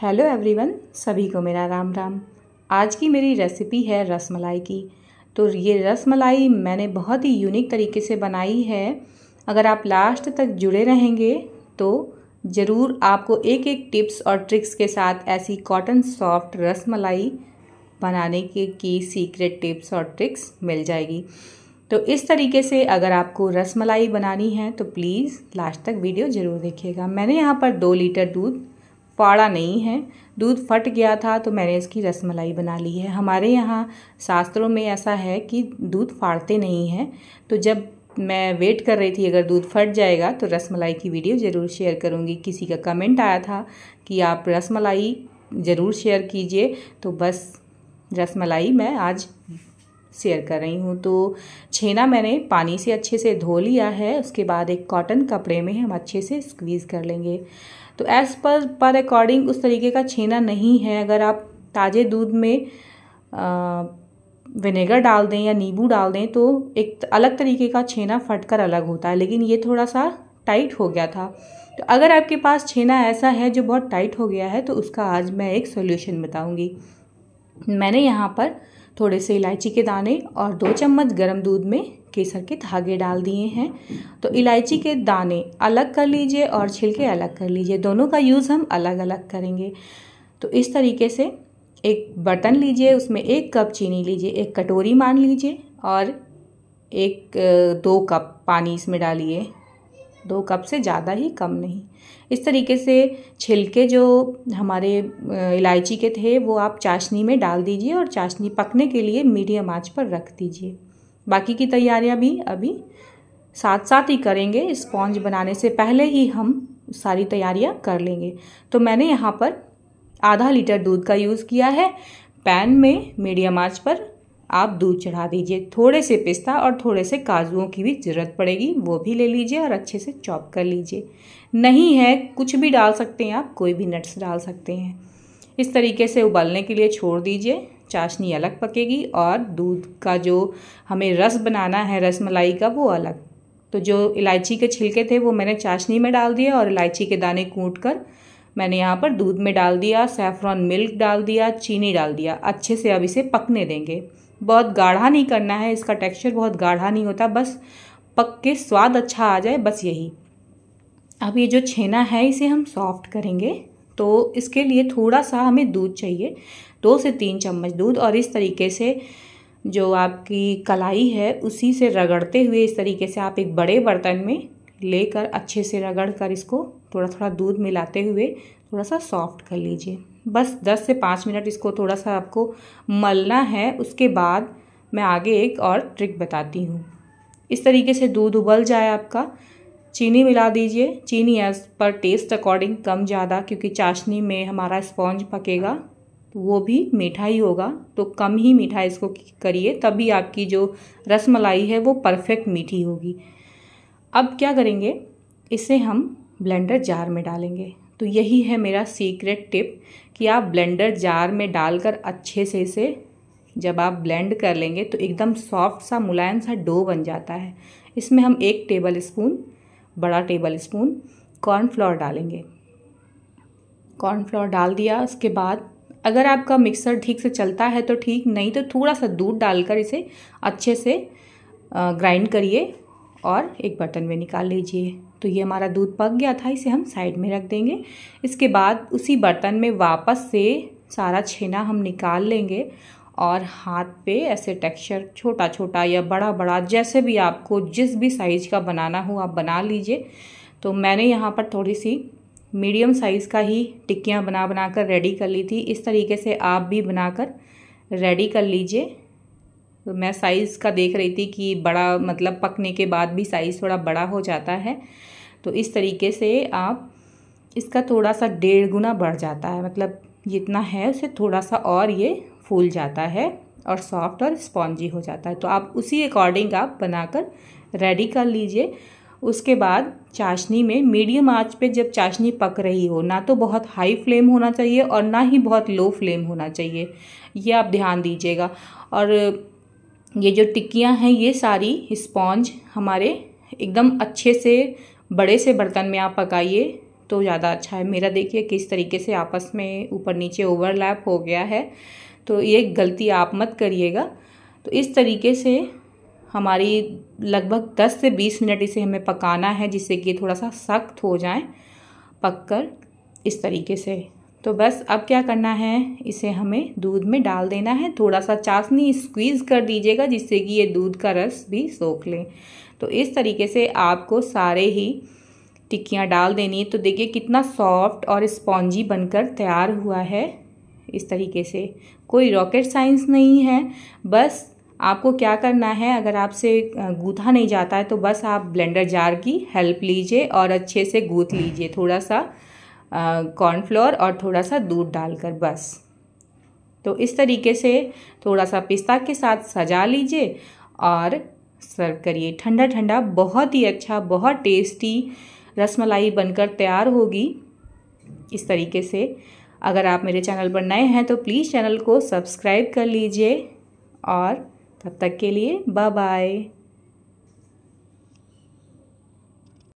hello everyone सभी को मेरा राम राम आज की मेरी रेसिपी है रसमलाई की तो ये रसमलाई मैंने बहुत ही यूनिक तरीके से बनाई है अगर आप लास्ट तक जुड़े रहेंगे तो ज़रूर आपको एक एक टिप्स और ट्रिक्स के साथ ऐसी कॉटन सॉफ्ट रसमलाई बनाने के की सीक्रेट टिप्स और ट्रिक्स मिल जाएगी तो इस तरीके से अगर आपको रसमलाई बनानी है तो प्लीज़ लास्ट तक वीडियो ज़रूर देखिएगा मैंने यहाँ पर दो लीटर दूध फाड़ा नहीं है दूध फट गया था तो मैंने इसकी रसमलाई बना ली है हमारे यहाँ शास्त्रों में ऐसा है कि दूध फाड़ते नहीं हैं तो जब मैं वेट कर रही थी अगर दूध फट जाएगा तो रसमलाई की वीडियो ज़रूर शेयर करूँगी किसी का कमेंट आया था कि आप रसमलाई ज़रूर शेयर कीजिए तो बस रसमलाई मैं आज शेयर कर रही हूँ तो छेना मैंने पानी से अच्छे से धो लिया है उसके बाद एक कॉटन कपड़े में हम अच्छे से स्क्वीज़ कर लेंगे तो एज़ पर पर अकॉर्डिंग उस तरीके का छेना नहीं है अगर आप ताज़े दूध में विनेगर डाल दें या नींबू डाल दें तो एक अलग तरीके का छेना फट कर अलग होता है लेकिन ये थोड़ा सा टाइट हो गया था तो अगर आपके पास छेना ऐसा है जो बहुत टाइट हो गया है तो उसका आज मैं एक सोल्यूशन बताऊँगी मैंने यहाँ पर थोड़े से इलायची के दाने और दो चम्मच गर्म दूध में केसर के धागे डाल दिए हैं तो इलायची के दाने अलग कर लीजिए और छिलके अलग कर लीजिए दोनों का यूज़ हम अलग अलग करेंगे तो इस तरीके से एक बर्तन लीजिए उसमें एक कप चीनी लीजिए एक कटोरी मान लीजिए और एक दो कप पानी इसमें डालिए दो कप से ज़्यादा ही कम नहीं इस तरीके से छिलके जो हमारे इलायची के थे वो आप चाशनी में डाल दीजिए और चाशनी पकने के लिए मीडियम आंच पर रख दीजिए बाकी की तैयारियां भी अभी साथ साथ ही करेंगे स्पॉन्ज बनाने से पहले ही हम सारी तैयारियां कर लेंगे तो मैंने यहाँ पर आधा लीटर दूध का यूज़ किया है पैन में मीडियम आंच पर आप दूध चढ़ा दीजिए थोड़े से पिस्ता और थोड़े से काजुओं की भी ज़रूरत पड़ेगी वो भी ले लीजिए और अच्छे से चॉप कर लीजिए नहीं है कुछ भी डाल सकते हैं आप कोई भी नट्स डाल सकते हैं इस तरीके से उबालने के लिए छोड़ दीजिए चाशनी अलग पकेगी और दूध का जो हमें रस बनाना है रस मलाई का वो अलग तो जो इलायची के छिलके थे वो मैंने चाशनी में डाल दिया और इलायची के दाने कूट कर मैंने यहाँ पर दूध में डाल दिया सेफ्रॉन मिल्क डाल दिया चीनी डाल दिया अच्छे से अब इसे पकने देंगे बहुत गाढ़ा नहीं करना है इसका टेक्सचर बहुत गाढ़ा नहीं होता बस पक के स्वाद अच्छा आ जाए बस यही अब ये जो छेना है इसे हम सॉफ्ट करेंगे तो इसके लिए थोड़ा सा हमें दूध चाहिए दो से तीन चम्मच दूध और इस तरीके से जो आपकी कलाई है उसी से रगड़ते हुए इस तरीके से आप एक बड़े बर्तन में लेकर अच्छे से रगड़ कर इसको थोड़ा थोड़ा दूध मिलाते हुए थोड़ा सा सॉफ्ट कर लीजिए बस दस से पाँच मिनट इसको थोड़ा सा आपको मलना है उसके बाद मैं आगे एक और ट्रिक बताती हूँ इस तरीके से दूध उबल जाए आपका चीनी मिला दीजिए चीनी एज पर टेस्ट अकॉर्डिंग कम ज़्यादा क्योंकि चाशनी में हमारा स्पॉन्ज पकेगा तो वो भी मीठा ही होगा तो कम ही मीठा इसको करिए तभी आपकी जो रस मलाई है वो परफेक्ट मीठी होगी अब क्या करेंगे इसे हम ब्लेंडर जार में डालेंगे तो यही है मेरा सीक्रेट टिप कि आप ब्लेंडर जार में डालकर अच्छे से इसे जब आप ब्लेंड कर लेंगे तो एकदम सॉफ्ट सा मुलायम सा डो बन जाता है इसमें हम एक टेबल स्पून बड़ा टेबल स्पून कॉर्नफ्लोर डालेंगे कॉर्नफ्लोर डाल दिया उसके बाद अगर आपका मिक्सर ठीक से चलता है तो ठीक नहीं तो थोड़ा सा दूध डालकर इसे अच्छे से ग्राइंड करिए और एक बर्तन में निकाल लीजिए तो ये हमारा दूध पक गया था इसे हम साइड में रख देंगे इसके बाद उसी बर्तन में वापस से सारा छेना हम निकाल लेंगे और हाथ पे ऐसे टेक्सचर छोटा छोटा या बड़ा बड़ा जैसे भी आपको जिस भी साइज़ का बनाना हो आप बना लीजिए तो मैंने यहाँ पर थोड़ी सी मीडियम साइज़ का ही टिक्कियाँ बना बना कर रेडी कर ली थी इस तरीके से आप भी बनाकर रेडी कर लीजिए मैं साइज़ का देख रही थी कि बड़ा मतलब पकने के बाद भी साइज़ थोड़ा बड़ा हो जाता है तो इस तरीके से आप इसका थोड़ा सा डेढ़ गुना बढ़ जाता है मतलब जितना है उसे थोड़ा सा और ये फूल जाता है और सॉफ्ट और स्पॉन्जी हो जाता है तो आप उसी अकॉर्डिंग आप बनाकर रेडी कर लीजिए उसके बाद चाशनी में मीडियम आंच पे जब चाशनी पक रही हो ना तो बहुत हाई फ्लेम होना चाहिए और ना ही बहुत लो फ्लेम होना चाहिए ये आप ध्यान दीजिएगा और ये जो टिक्कियाँ हैं ये सारी स्पॉन्ज हमारे एकदम अच्छे से बड़े से बर्तन में आप पकाइए तो ज़्यादा अच्छा है मेरा देखिए किस तरीके से आपस में ऊपर नीचे ओवरलैप हो गया है तो ये गलती आप मत करिएगा तो इस तरीके से हमारी लगभग 10 से 20 मिनट इसे हमें पकाना है जिससे कि थोड़ा सा सख्त हो जाए पक कर इस तरीके से तो बस अब क्या करना है इसे हमें दूध में डाल देना है थोड़ा सा चाशनी स्क्वीज़ कर दीजिएगा जिससे कि ये दूध का रस भी सोख लें तो इस तरीके से आपको सारे ही टिक्कियाँ डाल देनी है तो देखिए कितना सॉफ्ट और स्पॉन्जी बनकर तैयार हुआ है इस तरीके से कोई रॉकेट साइंस नहीं है बस आपको क्या करना है अगर आपसे गूथा नहीं जाता है तो बस आप ब्लेंडर जार की हेल्प लीजिए और अच्छे से गूथ लीजिए थोड़ा सा कॉर्नफ्लोर और थोड़ा सा दूध डालकर बस तो इस तरीके से थोड़ा सा पिस्ता के साथ सजा लीजिए और सर्व करिए ठंडा ठंडा बहुत ही अच्छा बहुत टेस्टी रसमलाई बनकर तैयार होगी इस तरीके से अगर आप मेरे चैनल पर नए हैं तो प्लीज़ चैनल को सब्सक्राइब कर लीजिए और तब तक के लिए बाय बाय